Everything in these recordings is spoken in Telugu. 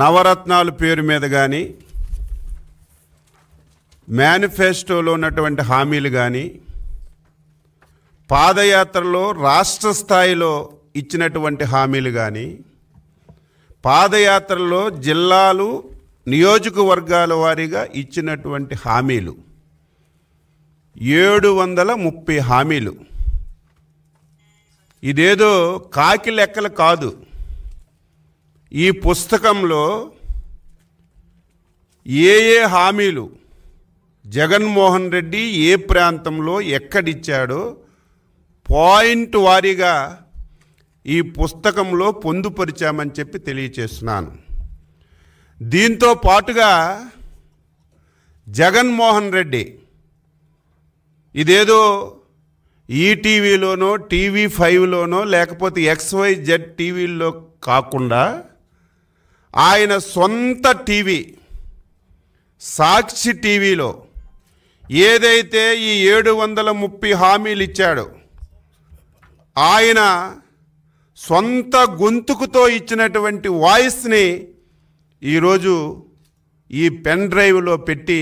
నవరత్నాలు పేరు మీద కానీ మేనిఫెస్టోలో ఉన్నటువంటి హామీలు కానీ పాదయాత్రలో రాష్ట్ర స్థాయిలో ఇచ్చినటువంటి హామీలు కానీ పాదయాత్రలో జిల్లాలు నియోజకవర్గాల వారీగా ఇచ్చినటువంటి హామీలు ఏడు వందల ముప్పై హామీలు ఇదేదో కాకి లెక్కలు కాదు ఈ పుస్తకంలో ఏ ఏ హామీలు జగన్మోహన్ రెడ్డి ఏ ప్రాంతంలో ఎక్కడిచ్చాడో పాయింట్ వారీగా ఈ పుస్తకంలో పొందుపరిచామని చెప్పి తెలియచేస్తున్నాను దీంతో పాటుగా జగన్మోహన్ రెడ్డి ఇదేదో ఈటీవీలోనో టీవీ ఫైవ్లోనో లేకపోతే ఎక్స్వైజెడ్ టీవీల్లో కాకుండా ఆయన సొంత టీవీ సాక్షి టీవీలో ఏదైతే ఈ ఏడు వందల ముప్పై హామీలు ఇచ్చాడో ఆయన సొంత గొంతుకుతో ఇచ్చినటువంటి వాయిస్ని ఈరోజు ఈ పెన్ డ్రైవ్లో పెట్టి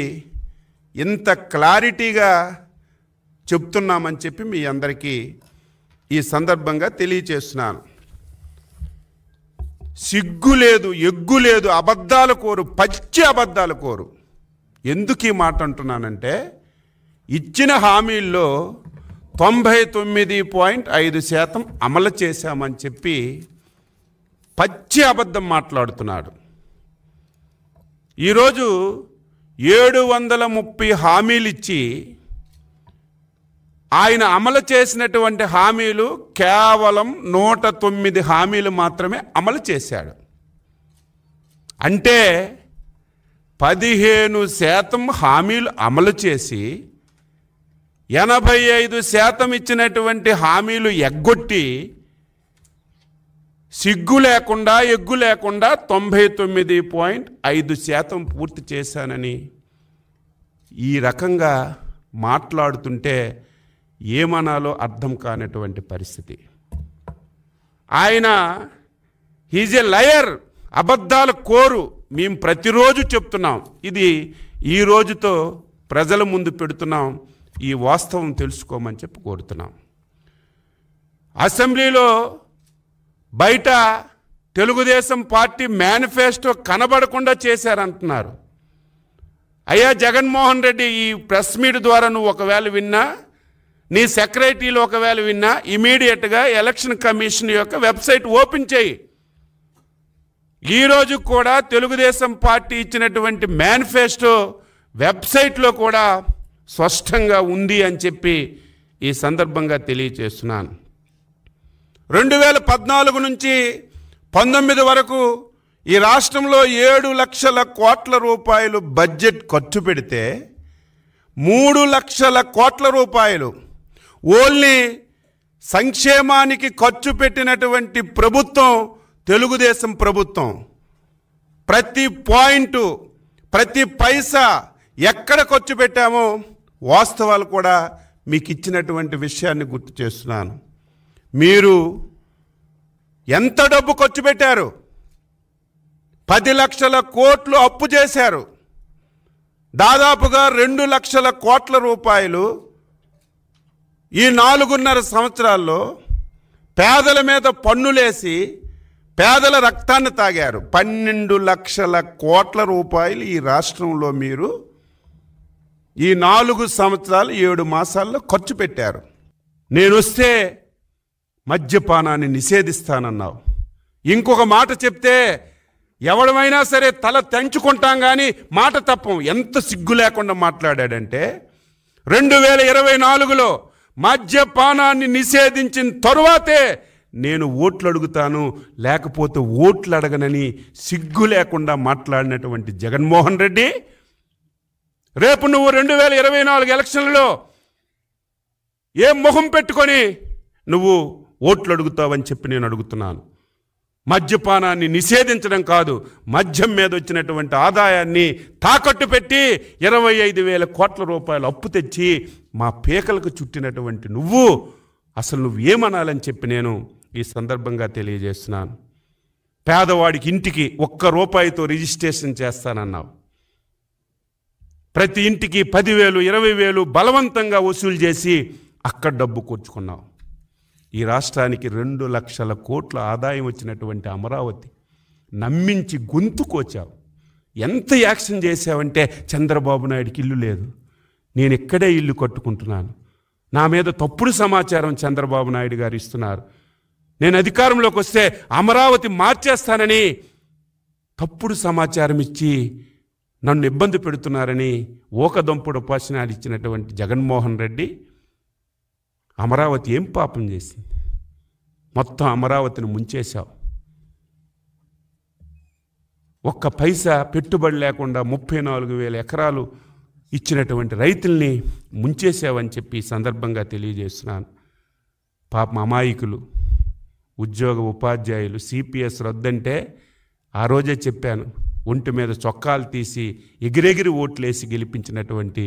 ఇంత క్లారిటీగా చెప్తున్నామని చెప్పి మీ అందరికీ ఈ సందర్భంగా తెలియచేస్తున్నాను సిగ్గు లేదు ఎగ్గు లేదు అబద్ధాలు కోరు పచ్చి అబద్ధాలు కోరు ఎందుకు ఈ మాట అంటున్నానంటే ఇచ్చిన హామీల్లో తొంభై తొమ్మిది పాయింట్ ఐదు శాతం అమలు చేశామని చెప్పి పచ్చి అబద్ధం మాట్లాడుతున్నాడు ఈరోజు ఏడు వందల ముప్పై హామీలిచ్చి ఆయన అమలు చేసినటువంటి హామీలు కేవలం నూట తొమ్మిది హామీలు మాత్రమే అమలు చేశాడు అంటే పదిహేను శాతం హామీలు అమలు చేసి ఎనభై ఐదు శాతం ఇచ్చినటువంటి హామీలు ఎగ్గొట్టి సిగ్గు లేకుండా ఎగ్గు లేకుండా తొంభై తొమ్మిది పాయింట్ ఐదు శాతం పూర్తి చేశానని ఈ రకంగా మాట్లాడుతుంటే ఏమనాలో అర్థం కానటువంటి పరిస్థితి ఆయన హీజ్ ఎ లయర్ అబద్ధాల కోరు మేము ప్రతిరోజు చెప్తున్నాం ఇది ఈ రోజుతో ప్రజల ముందు పెడుతున్నాం ఈ వాస్తవం తెలుసుకోమని చెప్పి కోరుతున్నాం అసెంబ్లీలో బయట తెలుగుదేశం పార్టీ మేనిఫెస్టో కనబడకుండా చేశారంటున్నారు అయ్యా జగన్మోహన్ రెడ్డి ఈ ప్రెస్ మీట్ ద్వారా నువ్వు ఒకవేళ విన్నా నీ సెక్రటరీలు ఒకవేళ విన్నా ఇమీడియట్గా ఎలక్షన్ కమిషన్ యొక్క వెబ్సైట్ ఓపెన్ చేయి ఈరోజు కూడా తెలుగుదేశం పార్టీ ఇచ్చినటువంటి మేనిఫెస్టో వెబ్సైట్లో కూడా స్పష్టంగా ఉంది అని చెప్పి ఈ సందర్భంగా తెలియచేస్తున్నాను రెండు వేల పద్నాలుగు నుంచి పంతొమ్మిది వరకు ఈ రాష్ట్రంలో ఏడు లక్షల కోట్ల రూపాయలు బడ్జెట్ ఖర్చు పెడితే మూడు లక్షల కోట్ల రూపాయలు ఓన్లీ సంక్షేమానికి ఖర్చు పెట్టినటువంటి ప్రభుత్వం తెలుగుదేశం ప్రభుత్వం ప్రతి పాయింటు ప్రతి పైసా ఎక్కడ ఖర్చు పెట్టామో వాస్తవాలు కూడా మీకు ఇచ్చినటువంటి విషయాన్ని గుర్తు చేస్తున్నాను మీరు ఎంత డబ్బు ఖర్చు పెట్టారు పది లక్షల కోట్లు అప్పు చేశారు దాదాపుగా రెండు లక్షల కోట్ల రూపాయలు ఈ నాలుగున్నర సంవత్సరాల్లో పేదల మీద పన్నులేసి పేదల రక్తాన్ని తాగారు పన్నెండు లక్షల కోట్ల రూపాయలు ఈ రాష్ట్రంలో మీరు ఈ నాలుగు సంవత్సరాలు ఏడు మాసాల్లో ఖర్చు పెట్టారు నేనొస్తే మద్యపానాన్ని నిషేధిస్తానన్నావు ఇంకొక మాట చెప్తే ఎవడమైనా సరే తల తెంచుకుంటాం కానీ మాట తప్పం ఎంత సిగ్గు లేకుండా మాట్లాడాడంటే రెండు వేల ఇరవై నాలుగులో మద్యపానాన్ని నిషేధించిన తరువాతే నేను ఓట్లు అడుగుతాను లేకపోతే ఓట్లు అడగనని సిగ్గు లేకుండా మాట్లాడినటువంటి జగన్మోహన్ రెడ్డి రేపు నువ్వు రెండు వేల ఇరవై నాలుగు ఎలక్షన్లలో ఏం మొహం పెట్టుకొని నువ్వు ఓట్లు అడుగుతావని చెప్పి నేను అడుగుతున్నాను మద్యపానాన్ని నిషేధించడం కాదు మద్యం మీద వచ్చినటువంటి ఆదాయాన్ని తాకట్టు పెట్టి ఇరవై ఐదు వేల కోట్ల రూపాయలు అప్పు తెచ్చి మా పీకలకు చుట్టినటువంటి నువ్వు అసలు నువ్వు ఏమనాలని చెప్పి నేను ఈ సందర్భంగా తెలియజేస్తున్నాను పేదవాడికి ఇంటికి ఒక్క రూపాయితో రిజిస్ట్రేషన్ చేస్తానన్నావు ప్రతి ఇంటికి పదివేలు ఇరవై వేలు బలవంతంగా వసూలు చేసి అక్కడ డబ్బు కూర్చుకున్నావు ఈ రాష్ట్రానికి రెండు లక్షల కోట్ల ఆదాయం వచ్చినటువంటి అమరావతి నమ్మించి గొంతుకొచ్చావు ఎంత యాక్షన్ చేసావంటే చంద్రబాబు నాయుడికి ఇల్లు లేదు నేను ఇక్కడే ఇల్లు కట్టుకుంటున్నాను నా మీద తప్పుడు సమాచారం చంద్రబాబు నాయుడు గారు ఇస్తున్నారు నేను అధికారంలోకి వస్తే అమరావతి మార్చేస్తానని తప్పుడు సమాచారం ఇచ్చి నన్ను ఇబ్బంది పెడుతున్నారని ఓకదంపుడు ఉపాసనాలు ఇచ్చినటువంటి జగన్మోహన్ రెడ్డి అమరావతి ఏం పాపం చేసింది మొత్తం అమరావతిని ముంచేశావు ఒక్క పైసా పెట్టుబడి లేకుండా ముప్పై నాలుగు వేల ఎకరాలు ఇచ్చినటువంటి రైతుల్ని ముంచేసావని చెప్పి సందర్భంగా తెలియజేస్తున్నాను పాపం అమాయకులు ఉద్యోగ ఉపాధ్యాయులు సిపిఎస్ రద్దంటే ఆ రోజే చెప్పాను ఒంటి మీద చొక్కాలు తీసి ఎగిరెగిరి ఓట్లేసి గెలిపించినటువంటి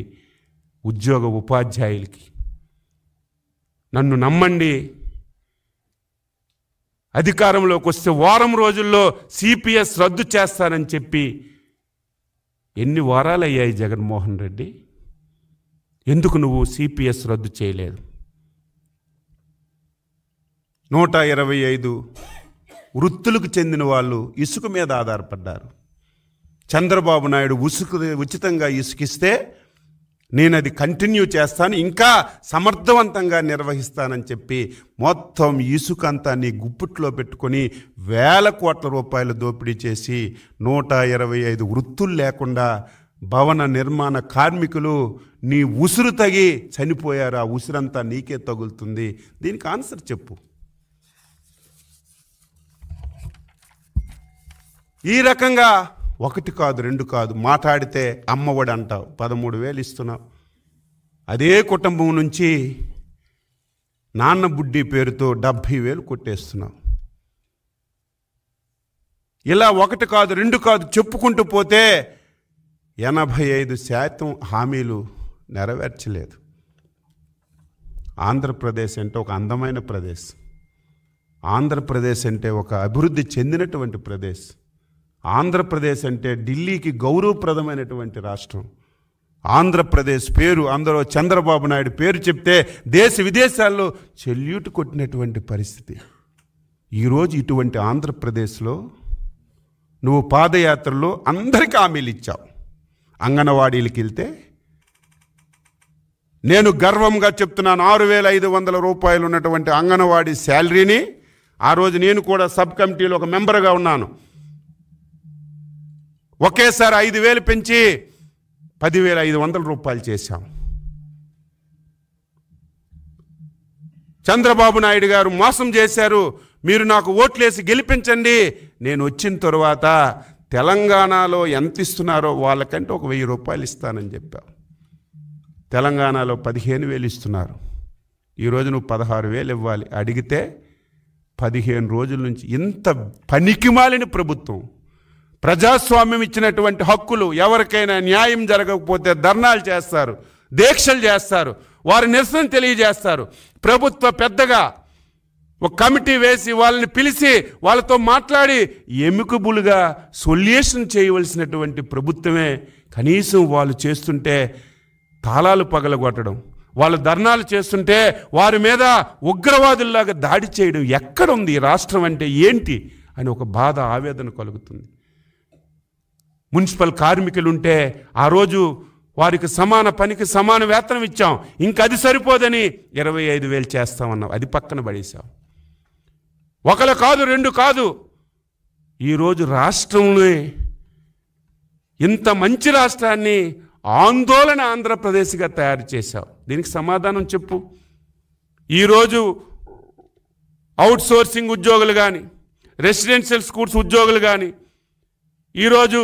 ఉద్యోగ ఉపాధ్యాయులకి నన్ను నమ్మండి అధికారంలోకి వస్తే వారం రోజుల్లో సిపిఎస్ రద్దు చేస్తానని చెప్పి ఎన్ని వారాలు అయ్యాయి జగన్మోహన్ రెడ్డి ఎందుకు నువ్వు సిపిఎస్ రద్దు చేయలేదు నూట ఇరవై ఐదు వృత్తులకు చెందిన వాళ్ళు ఇసుక మీద ఆధారపడ్డారు చంద్రబాబు నాయుడు ఉసుకు ఉచితంగా ఇసుకిస్తే నేను అది కంటిన్యూ చేస్తాను ఇంకా సమర్థవంతంగా నిర్వహిస్తానని చెప్పి మొత్తం అంతా నీ గుప్పుట్లో పెట్టుకొని వేల కోట్ల రూపాయలు దోపిడీ చేసి నూట ఇరవై ఐదు వృత్తులు లేకుండా భవన నిర్మాణ కార్మికులు నీ ఉసురు తగి చనిపోయారు ఆ ఉసురంతా నీకే తగులుతుంది దీనికి ఆన్సర్ చెప్పు ఈ రకంగా ఒకటి కాదు రెండు కాదు మాట్లాడితే అమ్మఒడి అంటావు పదమూడు వేలు ఇస్తున్నావు అదే కుటుంబం నుంచి నాన్న బుడ్డి పేరుతో డెబ్భై వేలు కొట్టేస్తున్నావు ఇలా ఒకటి కాదు రెండు కాదు చెప్పుకుంటూ పోతే ఎనభై ఐదు శాతం హామీలు నెరవేర్చలేదు ఆంధ్రప్రదేశ్ అంటే ఒక అందమైన ప్రదేశం ఆంధ్రప్రదేశ్ అంటే ఒక అభివృద్ధి చెందినటువంటి ప్రదేశం ఆంధ్రప్రదేశ్ అంటే ఢిల్లీకి గౌరవప్రదమైనటువంటి రాష్ట్రం ఆంధ్రప్రదేశ్ పేరు అందరూ చంద్రబాబు నాయుడు పేరు చెప్తే దేశ విదేశాల్లో చెల్యూటు కొట్టినటువంటి పరిస్థితి ఈరోజు ఇటువంటి ఆంధ్రప్రదేశ్లో నువ్వు పాదయాత్రలో అందరికీ హామీలు ఇచ్చావు అంగన్వాడీలకి వెళ్తే నేను గర్వంగా చెప్తున్నాను ఆరు వేల ఐదు వందల రూపాయలు ఉన్నటువంటి అంగన్వాడీ శాలరీని ఆ రోజు నేను కూడా సబ్ కమిటీలో ఒక మెంబర్గా ఉన్నాను ఒకేసారి ఐదు వేలు పెంచి పదివేల ఐదు వందల రూపాయలు చేశాం చంద్రబాబు నాయుడు గారు మోసం చేశారు మీరు నాకు ఓట్లేసి గెలిపించండి నేను వచ్చిన తరువాత తెలంగాణలో ఎంత ఇస్తున్నారో వాళ్ళకంటే ఒక వెయ్యి రూపాయలు ఇస్తానని చెప్పాం తెలంగాణలో పదిహేను వేలు ఇస్తున్నారు ఈరోజు నువ్వు పదహారు వేలు ఇవ్వాలి అడిగితే పదిహేను రోజుల నుంచి ఇంత పనికిమాలిన ప్రభుత్వం ప్రజాస్వామ్యం ఇచ్చినటువంటి హక్కులు ఎవరికైనా న్యాయం జరగకపోతే ధర్నాలు చేస్తారు దీక్షలు చేస్తారు వారి నిరసన తెలియజేస్తారు ప్రభుత్వ పెద్దగా ఒక కమిటీ వేసి వాళ్ళని పిలిచి వాళ్ళతో మాట్లాడి ఎమికబుల్గా సొల్యూషన్ చేయవలసినటువంటి ప్రభుత్వమే కనీసం వాళ్ళు చేస్తుంటే తాళాలు పగలగొట్టడం వాళ్ళు ధర్నాలు చేస్తుంటే వారి మీద ఉగ్రవాదుల్లాగా దాడి చేయడం ఎక్కడుంది రాష్ట్రం అంటే ఏంటి అని ఒక బాధ ఆవేదన కలుగుతుంది మున్సిపల్ కార్మికులుంటే ఆ రోజు వారికి సమాన పనికి సమాన వేతనం ఇచ్చాం ఇంకా అది సరిపోదని ఇరవై ఐదు వేలు చేస్తామన్నాం అది పక్కన పడేసాం ఒకరు కాదు రెండు కాదు ఈరోజు రాష్ట్రంలో ఇంత మంచి రాష్ట్రాన్ని ఆందోళన ఆంధ్రప్రదేశ్గా తయారు చేశావు దీనికి సమాధానం చెప్పు ఈరోజు అవుట్ సోర్సింగ్ ఉద్యోగులు కానీ రెసిడెన్షియల్ స్కూల్స్ ఉద్యోగులు కానీ ఈరోజు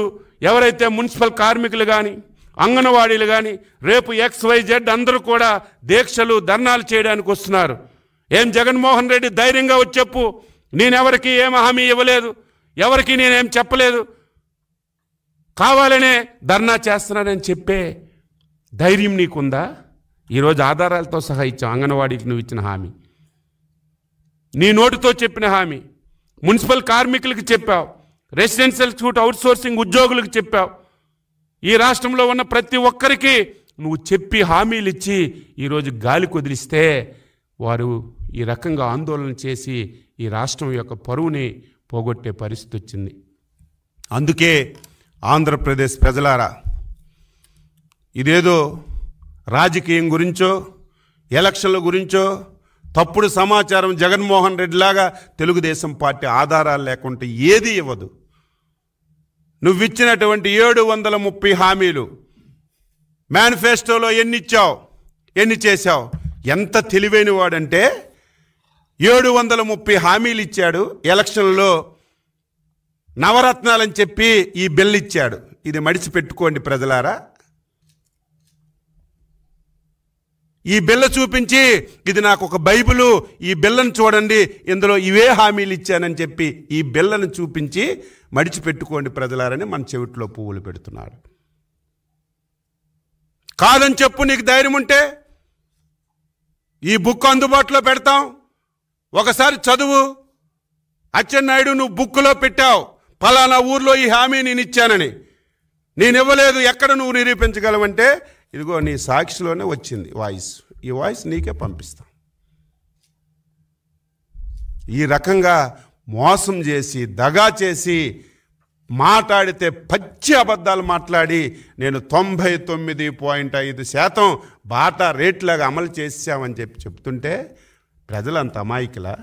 ఎవరైతే మున్సిపల్ కార్మికులు కానీ అంగన్వాడీలు కానీ రేపు ఎక్స్వైజెడ్ అందరూ కూడా దీక్షలు ధర్నాలు చేయడానికి వస్తున్నారు ఏం జగన్మోహన్ రెడ్డి ధైర్యంగా వచ్చి చెప్పు నేనెవరికి ఏం హామీ ఇవ్వలేదు ఎవరికి నేనేం చెప్పలేదు కావాలనే ధర్నా చేస్తున్నానని చెప్పే ధైర్యం నీకుందా ఈరోజు ఆధారాలతో సహా ఇచ్చాం అంగన్వాడీకి నువ్వు ఇచ్చిన హామీ నీ నోటితో చెప్పిన హామీ మున్సిపల్ కార్మికులకి చెప్పావు రెసిడెన్షియల్ షూట్ అవుట్సోర్సింగ్ ఉద్యోగులకు చెప్పావు ఈ రాష్ట్రంలో ఉన్న ప్రతి ఒక్కరికి నువ్వు చెప్పి హామీలు ఇచ్చి ఈరోజు గాలి కుదిరిస్తే వారు ఈ రకంగా ఆందోళన చేసి ఈ రాష్ట్రం యొక్క పరువుని పోగొట్టే పరిస్థితి వచ్చింది అందుకే ఆంధ్రప్రదేశ్ ప్రజలారా ఇదేదో రాజకీయం గురించో ఎలక్షన్ల గురించో తప్పుడు సమాచారం జగన్మోహన్ రెడ్డిలాగా తెలుగుదేశం పార్టీ ఆధారాలు లేకుంటే ఏది ఇవ్వదు నువ్వు ఇచ్చినటువంటి ఏడు వందల ముప్పై హామీలు మేనిఫెస్టోలో ఎన్ని ఇచ్చావు ఎన్ని చేశావు ఎంత తెలివైన వాడంటే ఏడు వందల ముప్పై హామీలు ఇచ్చాడు ఎలక్షన్లో నవరత్నాలని చెప్పి ఈ బిల్ ఇచ్చాడు ఇది మడిచి పెట్టుకోండి ప్రజలారా ఈ బిల్ల చూపించి ఇది నాకు ఒక బైబిలు ఈ బిల్లను చూడండి ఇందులో ఇవే హామీలు ఇచ్చానని చెప్పి ఈ బిల్లను చూపించి మడిచిపెట్టుకోండి ప్రజలారని మన చెవిట్లో పువ్వులు పెడుతున్నారు కాదని చెప్పు నీకు ధైర్యం ఉంటే ఈ బుక్ అందుబాటులో పెడతాం ఒకసారి చదువు అచ్చెన్నాయుడు నువ్వు బుక్లో పెట్టావు ఫలానా ఊర్లో ఈ హామీ నేను ఇచ్చానని నేను ఇవ్వలేదు ఎక్కడ నువ్వు నిరూపించగలవంటే ఇదిగో నీ సాక్షిలోనే వచ్చింది వాయిస్ ఈ వాయిస్ నీకే పంపిస్తాం ఈ రకంగా మోసం చేసి దగా చేసి మాట్లాడితే పచ్చి అబద్ధాలు మాట్లాడి నేను తొంభై తొమ్మిది పాయింట్ ఐదు శాతం బాటా రేట్లాగా అమలు చేసామని చెప్పి చెప్తుంటే ప్రజలంత అమాయకులా